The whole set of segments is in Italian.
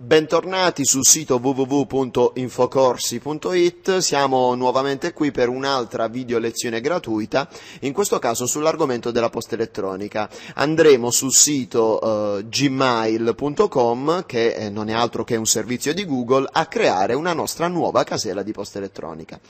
Bentornati sul sito www.infocorsi.it, siamo nuovamente qui per un'altra video lezione gratuita, in questo caso sull'argomento della posta elettronica. Andremo sul sito eh, gmail.com, che eh, non è altro che un servizio di Google, a creare una nostra nuova casella di posta elettronica.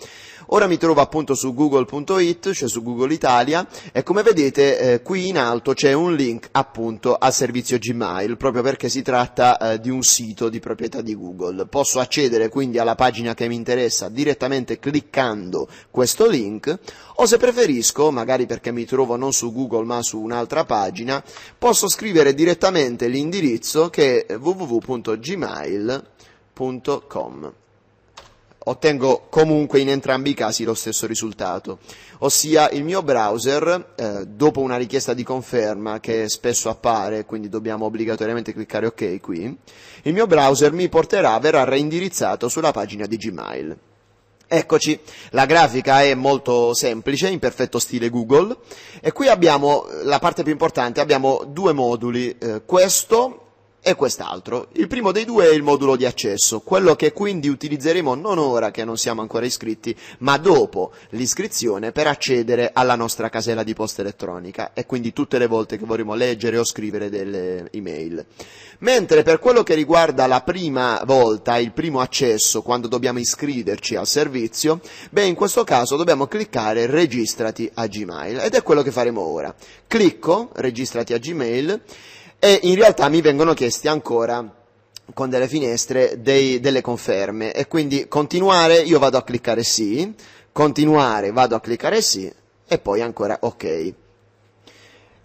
Ora mi trovo appunto su google.it, cioè su Google Italia, e come vedete eh, qui in alto c'è un link appunto al servizio Gmail, proprio perché si tratta eh, di un sito sito di proprietà di Google. Posso accedere quindi alla pagina che mi interessa direttamente cliccando questo link o se preferisco, magari perché mi trovo non su Google ma su un'altra pagina, posso scrivere direttamente l'indirizzo che è www.gmail.com ottengo comunque in entrambi i casi lo stesso risultato, ossia il mio browser eh, dopo una richiesta di conferma che spesso appare, quindi dobbiamo obbligatoriamente cliccare ok qui, il mio browser mi porterà, verrà reindirizzato sulla pagina di Gmail. Eccoci, la grafica è molto semplice, in perfetto stile Google, e qui abbiamo la parte più importante, abbiamo due moduli, eh, questo e quest'altro. Il primo dei due è il modulo di accesso, quello che quindi utilizzeremo non ora che non siamo ancora iscritti, ma dopo l'iscrizione per accedere alla nostra casella di posta elettronica e quindi tutte le volte che vorremo leggere o scrivere delle email. Mentre per quello che riguarda la prima volta, il primo accesso, quando dobbiamo iscriverci al servizio, beh in questo caso dobbiamo cliccare registrati a Gmail ed è quello che faremo ora. Clicco registrati a Gmail e in realtà mi vengono chiesti ancora con delle finestre dei, delle conferme e quindi continuare io vado a cliccare sì, continuare vado a cliccare sì e poi ancora ok.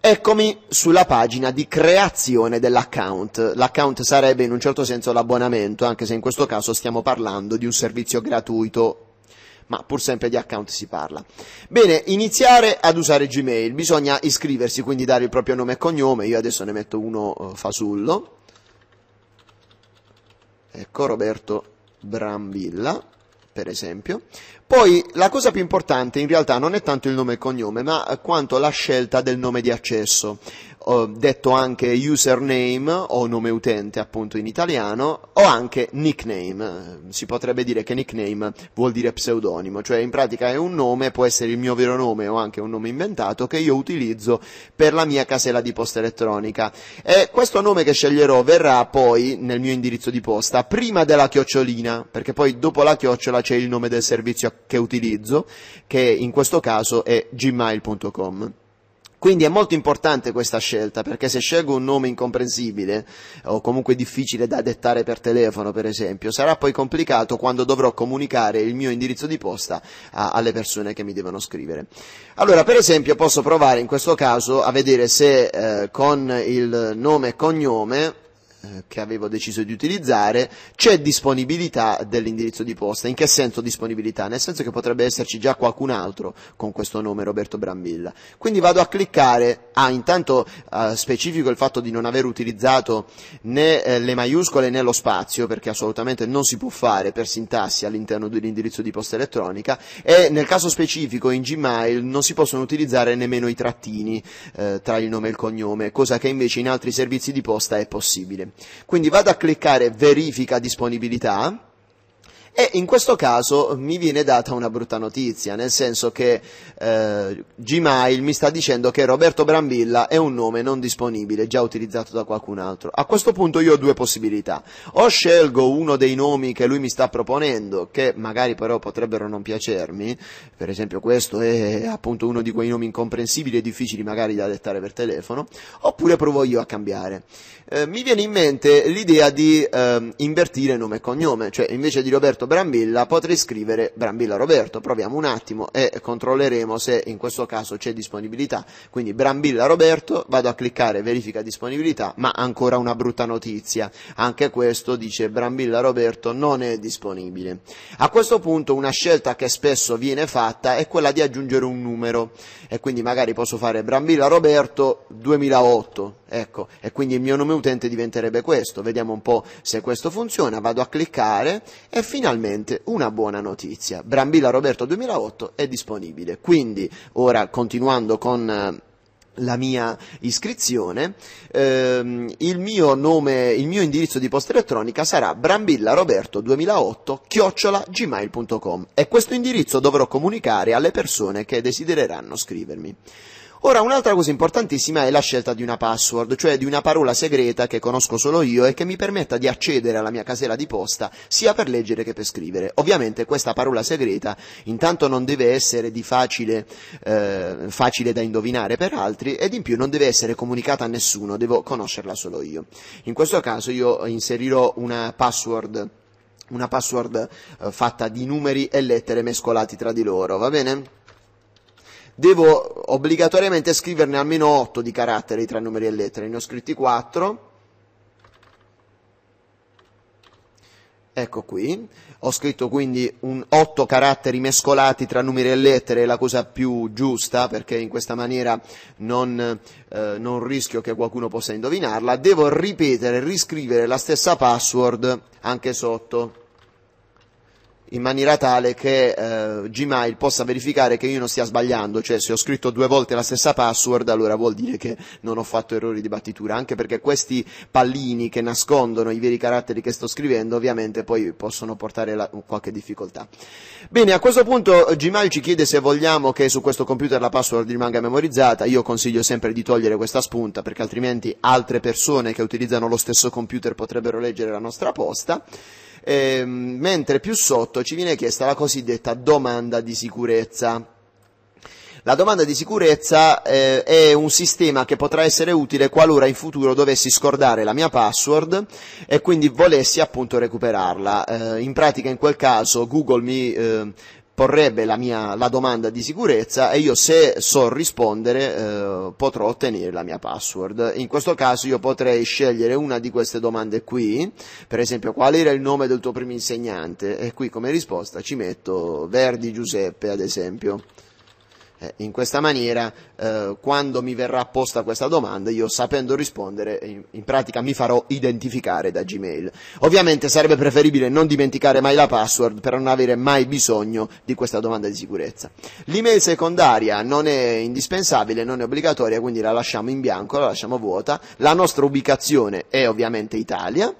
Eccomi sulla pagina di creazione dell'account. L'account sarebbe in un certo senso l'abbonamento, anche se in questo caso stiamo parlando di un servizio gratuito ma pur sempre di account si parla. Bene, iniziare ad usare Gmail, bisogna iscriversi, quindi dare il proprio nome e cognome, io adesso ne metto uno eh, fasullo, ecco Roberto Brambilla, per esempio, poi la cosa più importante in realtà non è tanto il nome e cognome, ma quanto la scelta del nome di accesso, eh, detto anche username o nome utente appunto in italiano, o anche nickname. Si potrebbe dire che nickname vuol dire pseudonimo, cioè in pratica è un nome, può essere il mio vero nome o anche un nome inventato che io utilizzo per la mia casella di posta elettronica. E questo nome che sceglierò verrà poi nel mio indirizzo di posta prima della chiocciolina, perché poi dopo la chiocciola c'è il nome del servizio a che utilizzo, che in questo caso è gmail.com. Quindi è molto importante questa scelta perché se scelgo un nome incomprensibile o comunque difficile da dettare per telefono, per esempio, sarà poi complicato quando dovrò comunicare il mio indirizzo di posta a, alle persone che mi devono scrivere. Allora, per esempio, posso provare in questo caso a vedere se eh, con il nome e cognome eh, che avevo deciso di utilizzare, c'è disponibilità dell'indirizzo di posta. In che senso disponibilità? Nel senso che potrebbe esserci già qualcun altro con questo nome Roberto Brambilla. Quindi vado a cliccare, ah intanto eh, specifico il fatto di non aver utilizzato né eh, le maiuscole né lo spazio, perché assolutamente non si può fare per sintassi all'interno dell'indirizzo di posta elettronica, e nel caso specifico in Gmail non si possono utilizzare nemmeno i trattini eh, tra il nome e il cognome, cosa che invece in altri servizi di posta è possibile. Quindi vado a cliccare verifica disponibilità e in questo caso mi viene data una brutta notizia, nel senso che eh, Gmail mi sta dicendo che Roberto Brambilla è un nome non disponibile, già utilizzato da qualcun altro. A questo punto io ho due possibilità. O scelgo uno dei nomi che lui mi sta proponendo, che magari però potrebbero non piacermi, per esempio questo è appunto uno di quei nomi incomprensibili e difficili magari da dettare per telefono, oppure provo io a cambiare. Eh, mi viene in mente l'idea di eh, invertire nome e cognome, cioè invece di Roberto Roberto Brambilla, potrei scrivere Brambilla Roberto. Proviamo un attimo e controlleremo se in questo caso c'è disponibilità. Quindi Brambilla Roberto, vado a cliccare verifica disponibilità, ma ancora una brutta notizia. Anche questo dice Brambilla Roberto non è disponibile. A questo punto una scelta che spesso viene fatta è quella di aggiungere un numero e quindi magari posso fare Brambilla Roberto 2008, ecco, e quindi il mio nome utente diventerebbe questo. Vediamo un po' se questo funziona. Vado a cliccare e finalmente finalmente una buona notizia. Brambilla Roberto 2008 è disponibile. Quindi, ora continuando con eh, la mia iscrizione, ehm, il, mio nome, il mio indirizzo di posta elettronica sarà brambillaroberto2008 chiocciolagmail.com e questo indirizzo dovrò comunicare alle persone che desidereranno scrivermi. Ora, un'altra cosa importantissima è la scelta di una password, cioè di una parola segreta che conosco solo io e che mi permetta di accedere alla mia casella di posta sia per leggere che per scrivere. Ovviamente questa parola segreta intanto non deve essere di facile, eh, facile da indovinare per altri ed in più non deve essere comunicata a nessuno, devo conoscerla solo io. In questo caso io inserirò una password una password eh, fatta di numeri e lettere mescolati tra di loro, va bene? devo obbligatoriamente scriverne almeno 8 di caratteri tra numeri e lettere, ne ho scritti 4. Ecco qui, ho scritto quindi 8 caratteri mescolati tra numeri e lettere, è la cosa più giusta perché in questa maniera non, eh, non rischio che qualcuno possa indovinarla. Devo ripetere, riscrivere la stessa password anche sotto in maniera tale che eh, Gmail possa verificare che io non stia sbagliando, cioè se ho scritto due volte la stessa password allora vuol dire che non ho fatto errori di battitura, anche perché questi pallini che nascondono i veri caratteri che sto scrivendo ovviamente poi possono portare la, qualche difficoltà. Bene, a questo punto eh, Gmail ci chiede se vogliamo che su questo computer la password rimanga memorizzata, io consiglio sempre di togliere questa spunta perché altrimenti altre persone che utilizzano lo stesso computer potrebbero leggere la nostra posta eh, mentre più sotto ci viene chiesta la cosiddetta domanda di sicurezza. La domanda di sicurezza eh, è un sistema che potrà essere utile qualora in futuro dovessi scordare la mia password e quindi volessi appunto recuperarla. Eh, in pratica in quel caso Google mi eh, porrebbe la, mia, la domanda di sicurezza e io se so rispondere eh, potrò ottenere la mia password. In questo caso io potrei scegliere una di queste domande qui, per esempio qual era il nome del tuo primo insegnante e qui come risposta ci metto Verdi Giuseppe ad esempio. Eh, in questa maniera, eh, quando mi verrà posta questa domanda, io sapendo rispondere, in, in, pratica mi farò identificare da Gmail. Ovviamente sarebbe preferibile non dimenticare mai la password per non avere mai bisogno di questa domanda di sicurezza. L'email secondaria non è indispensabile, non è obbligatoria, quindi la lasciamo in bianco, la lasciamo vuota. La nostra ubicazione è ovviamente Italia.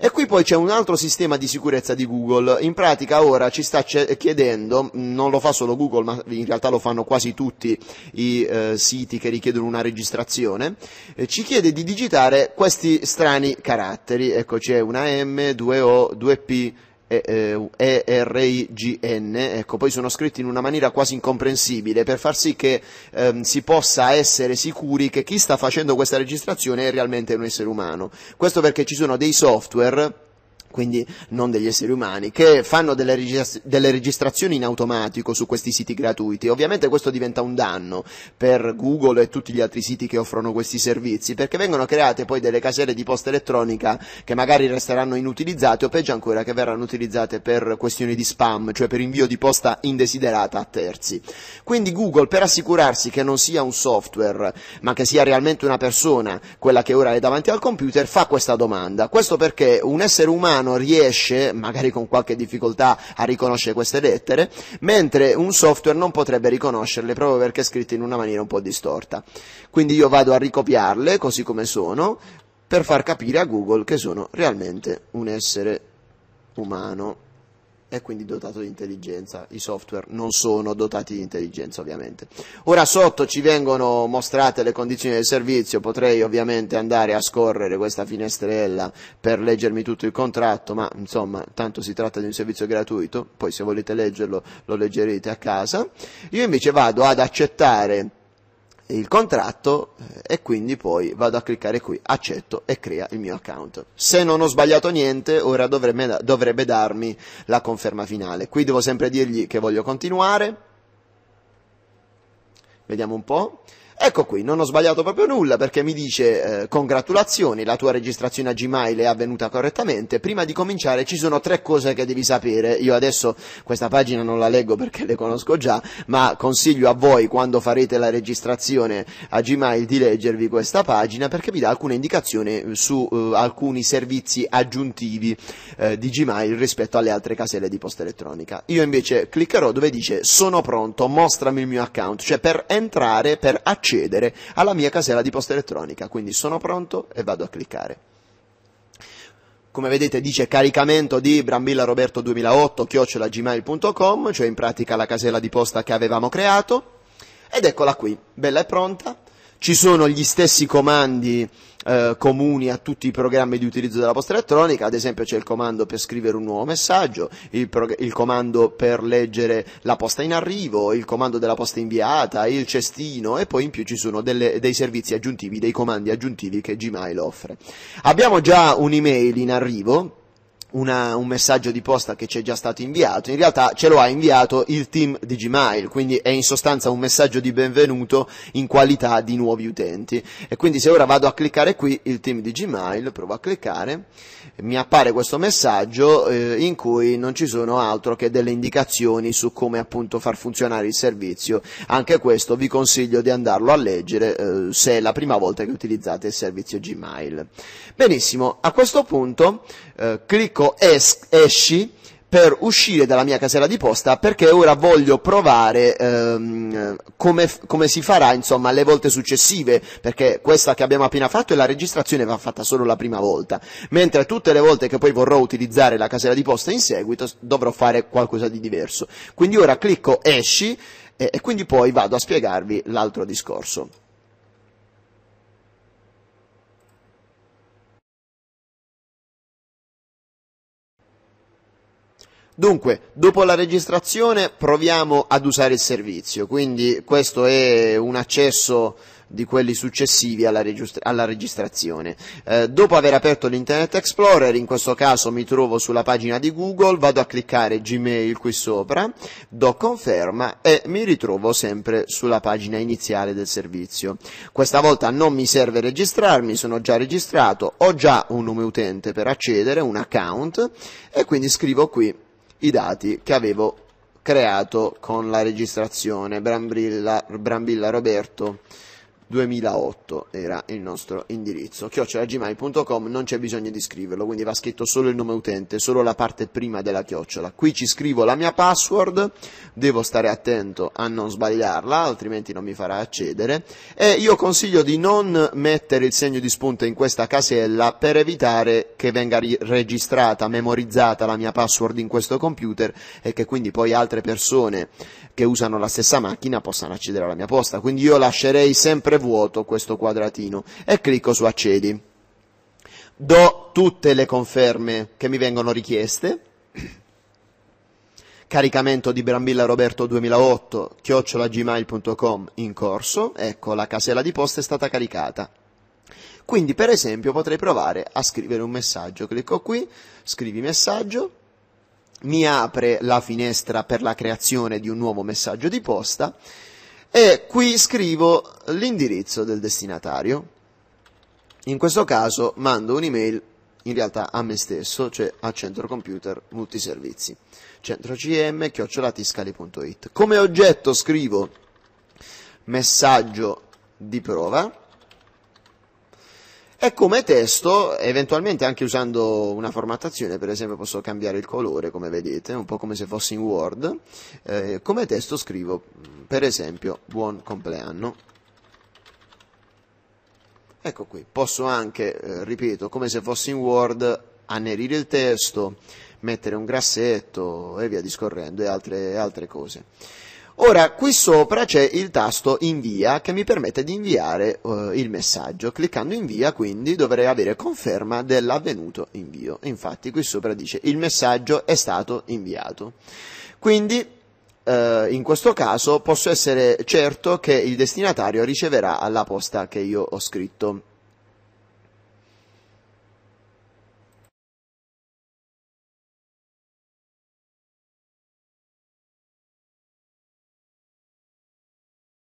E qui poi c'è un altro sistema di sicurezza di Google. In pratica ora ci sta chiedendo, non lo fa solo Google, ma in realtà lo fanno quasi quasi tutti i eh, siti che richiedono una registrazione, eh, ci chiede di digitare questi strani caratteri, ecco c'è una M, 2 O, 2 P, e eh, r E-R-I-G-N, ecco, poi sono scritti in una maniera quasi incomprensibile per far sì che ehm, si possa essere sicuri che chi sta facendo questa registrazione è realmente un essere umano. Questo perché ci sono dei software quindi non degli esseri umani, che fanno delle, registra- delle, registrazioni in automatico su questi siti gratuiti. Ovviamente questo diventa un danno per Google e tutti gli altri siti che offrono questi servizi, perché vengono create poi delle caselle di posta elettronica che magari resteranno inutilizzate o peggio ancora che verranno utilizzate per questioni di spam, cioè per invio di posta indesiderata a terzi. Quindi Google, per assicurarsi che non sia un software, ma che sia realmente una persona, quella che ora è davanti al computer, fa questa domanda. Questo perché un essere umano umano riesce, magari con qualche difficoltà, a riconoscere queste lettere, mentre un software non potrebbe riconoscerle proprio perché è scritto in una maniera un po' distorta. Quindi io vado a ricopiarle così come sono per far capire a Google che sono realmente un essere umano è quindi dotato di intelligenza, i software non sono dotati di intelligenza ovviamente. Ora sotto ci vengono mostrate le condizioni del servizio, potrei ovviamente andare a scorrere questa finestrella per leggermi tutto il contratto, ma insomma tanto si tratta di un servizio gratuito, poi se volete leggerlo lo leggerete a casa. Io invece vado ad accettare il contratto eh, e quindi poi vado a cliccare qui accetto e crea il mio account. Se non ho sbagliato niente ora dovrebbe, dovrebbe darmi la conferma finale. Qui devo sempre dirgli che voglio continuare. Vediamo un po'. Ecco qui, non ho sbagliato proprio nulla perché mi dice eh, congratulazioni, la tua registrazione a Gmail è avvenuta correttamente. Prima di cominciare ci sono tre cose che devi sapere. Io adesso questa pagina non la leggo perché le conosco già, ma consiglio a voi quando farete la registrazione a Gmail di leggervi questa pagina perché vi dà alcune indicazioni eh, su eh, alcuni servizi aggiuntivi eh, di Gmail rispetto alle altre caselle di posta elettronica. Io invece cliccherò dove dice sono pronto, mostrami il mio account, cioè per entrare, per accedere accedere alla mia casella di posta elettronica. Quindi sono pronto e vado a cliccare come vedete dice caricamento di brambillaroberto2008 chiocciolagmail.com, cioè in pratica la casella di posta che avevamo creato, ed eccola qui, bella e pronta, ci sono gli stessi comandi eh, comuni a tutti i programmi di utilizzo della posta elettronica, ad esempio c'è il comando per scrivere un nuovo messaggio, il, pro- il comando per leggere la posta in arrivo, il comando della posta inviata, il cestino e poi in più ci sono delle, dei servizi aggiuntivi, dei comandi aggiuntivi che Gmail offre. Abbiamo già un'email in arrivo una, un messaggio di posta che ci è già stato inviato, in realtà ce lo ha inviato il team di Gmail, quindi è in sostanza un messaggio di benvenuto in qualità di nuovi utenti. E quindi se ora vado a cliccare qui il team di Gmail, provo a cliccare, mi appare questo messaggio eh, in cui non ci sono altro che delle indicazioni su come appunto far funzionare il servizio. Anche questo vi consiglio di andarlo a leggere eh, se è la prima volta che utilizzate il servizio Gmail. Benissimo, a questo punto eh, clicco ecco, es- esci per uscire dalla mia casella di posta perché ora voglio provare ehm, come, come, si farà insomma le volte successive perché questa che abbiamo appena fatto e la registrazione va fatta solo la prima volta mentre tutte le volte che poi vorrò utilizzare la casella di posta in seguito dovrò fare qualcosa di diverso quindi ora clicco esci eh, e quindi poi vado a spiegarvi l'altro discorso Dunque, dopo la registrazione proviamo ad usare il servizio, quindi questo è un accesso di quelli successivi alla, registra- alla registrazione. Eh, dopo aver aperto l'Internet Explorer, in questo caso mi trovo sulla pagina di Google, vado a cliccare Gmail qui sopra, do conferma e mi ritrovo sempre sulla pagina iniziale del servizio. Questa volta non mi serve registrarmi, sono già registrato, ho già un nome utente per accedere, un account e quindi scrivo qui i dati che avevo creato con la registrazione Brambilla, Brambilla Roberto 2008 era il nostro indirizzo. chiocciolagmail.com non c'è bisogno di scriverlo, quindi va scritto solo il nome utente, solo la parte prima della chiocciola. Qui ci scrivo la mia password, devo stare attento a non sbagliarla, altrimenti non mi farà accedere. E io consiglio di non mettere il segno di spunta in questa casella per evitare che venga ri- registrata, memorizzata la mia password in questo computer e che quindi poi altre persone che usano la stessa macchina possano accedere alla mia posta. Quindi io lascerei sempre sempre vuoto questo quadratino e clicco su accedi. Do tutte le conferme che mi vengono richieste. Caricamento di Brambilla Roberto 2008 chiocciolagmail.com in corso. Ecco, la casella di posta è stata caricata. Quindi, per esempio, potrei provare a scrivere un messaggio. Clicco qui, scrivi messaggio, mi apre la finestra per la creazione di un nuovo messaggio di posta e qui scrivo l'indirizzo del destinatario. In questo caso mando un'email in realtà a me stesso, cioè a Centro Computer Multiservizi, centrocm.tiscali.it. Come oggetto scrivo messaggio di prova e come testo, eventualmente anche usando una formattazione, per esempio posso cambiare il colore, come vedete, un po' come se fosse in Word, eh, come testo scrivo, per esempio, buon compleanno. Ecco qui, posso anche, eh, ripeto, come se fosse in Word, annerire il testo, mettere un grassetto e via discorrendo e altre, altre cose. Ora, qui sopra c'è il tasto invia che mi permette di inviare eh, il messaggio. Cliccando invia, quindi, dovrei avere conferma dell'avvenuto invio. Infatti, qui sopra dice il messaggio è stato inviato. Quindi, eh, in questo caso posso essere certo che il destinatario riceverà la posta che io ho scritto.